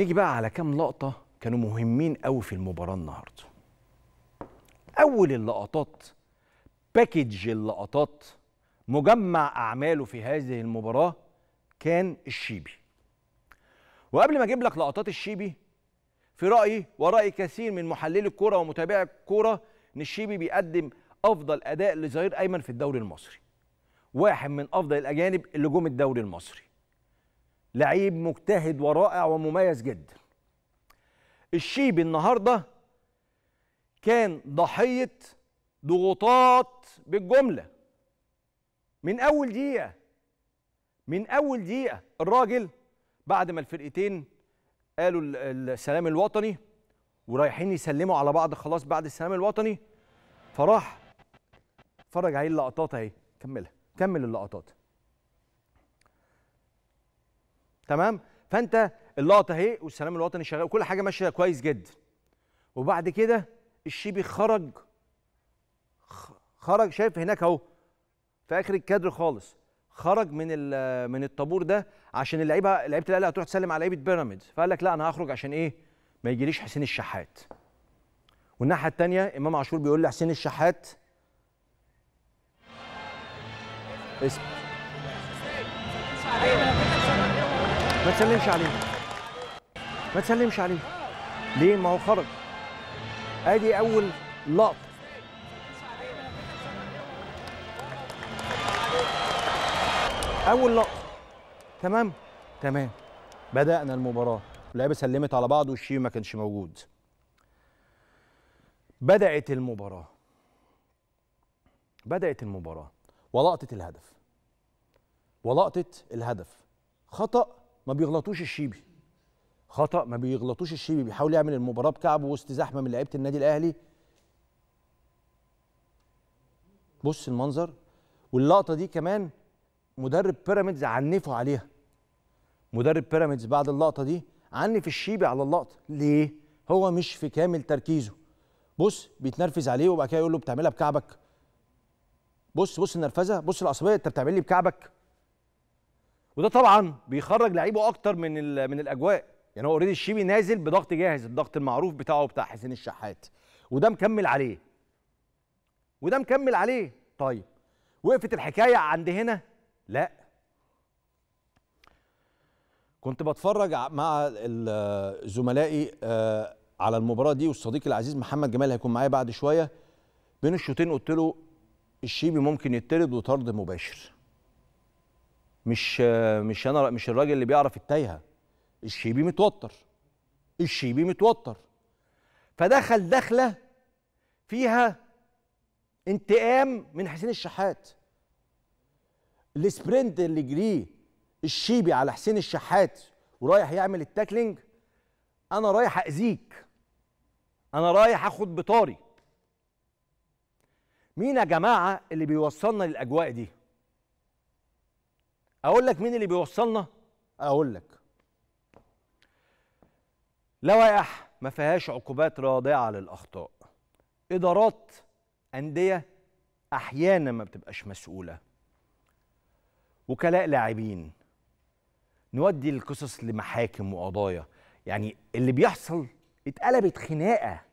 نيجي بقى على كام لقطه كانوا مهمين قوي في المباراه النهارده اول اللقطات باكج اللقطات مجمع اعماله في هذه المباراه كان الشيبي وقبل ما اجيب لك لقطات الشيبي في رايي وراي كثير من محللي الكوره ومتابعي الكوره ان الشيبي بيقدم افضل اداء لظهير ايمن في الدوري المصري واحد من افضل الاجانب اللي جم الدوري المصري لعيب مجتهد ورائع ومميز جدا الشيبي النهارده كان ضحيه ضغوطات بالجمله من اول دقيقه من اول دقيقه الراجل بعد ما الفرقتين قالوا السلام الوطني ورايحين يسلموا على بعض خلاص بعد السلام الوطني فراح اتفرج عليه اللقطات اهي كملها كمل اللقطات تمام فانت اللقطه اهي والسلام الوطني شغال وكل حاجه ماشيه كويس جدا وبعد كده الشيبي خرج خرج شايف هناك اهو في اخر الكادر خالص خرج من من الطابور ده عشان اللعيبه لعيبه الاهلي هتروح تسلم على لعيبه بيراميدز فقال لك لا انا هخرج عشان ايه ما يجيليش حسين الشحات والناحيه الثانيه امام عاشور بيقول لحسين الشحات اسم ما تسلمش عليه ما تسلمش عليه ليه ما هو خرج ادي اول لقطه اول لقطه تمام تمام بدانا المباراه اللعيبه سلمت على بعض والشيبي ما كانش موجود بدات المباراه بدات المباراه ولقطه الهدف ولقطه الهدف خطا ما بيغلطوش الشيبي خطا ما بيغلطوش الشيبي بيحاول يعمل المباراه بكعبه وسط زحمه من لعيبه النادي الاهلي بص المنظر واللقطه دي كمان مدرب بيراميدز عنفه عليها مدرب بيراميدز بعد اللقطه دي عنف الشيبي على اللقطه ليه هو مش في كامل تركيزه بص بيتنرفز عليه وبعد كده يقول له بتعملها بكعبك بص بص النرفزه بص العصبيه انت بتعمل لي بكعبك وده طبعا بيخرج لعيبه اكتر من من الاجواء يعني هو اوريدي الشيبي نازل بضغط جاهز الضغط المعروف بتاعه بتاع حسين الشحات وده مكمل عليه وده مكمل عليه طيب وقفت الحكايه عند هنا لا كنت بتفرج مع زملائي آه، على المباراه دي والصديق العزيز محمد جمال هيكون معايا بعد شويه بين الشوطين قلت له الشيبي ممكن يطرد وطرد مباشر مش مش انا مش الراجل اللي بيعرف التايهه الشيبي متوتر الشيبي متوتر فدخل دخله فيها انتقام من حسين الشحات السبرنت اللي جريه الشيبي على حسين الشحات ورايح يعمل التاكلينج انا رايح اذيك انا رايح اخد بطاري مين يا جماعه اللي بيوصلنا للاجواء دي اقول لك مين اللي بيوصلنا اقول لك لوائح ما فيهاش عقوبات رادعه للاخطاء ادارات انديه احيانا ما بتبقاش مسؤوله وكلاء لاعبين نودي القصص لمحاكم وقضايا يعني اللي بيحصل اتقلبت خناقه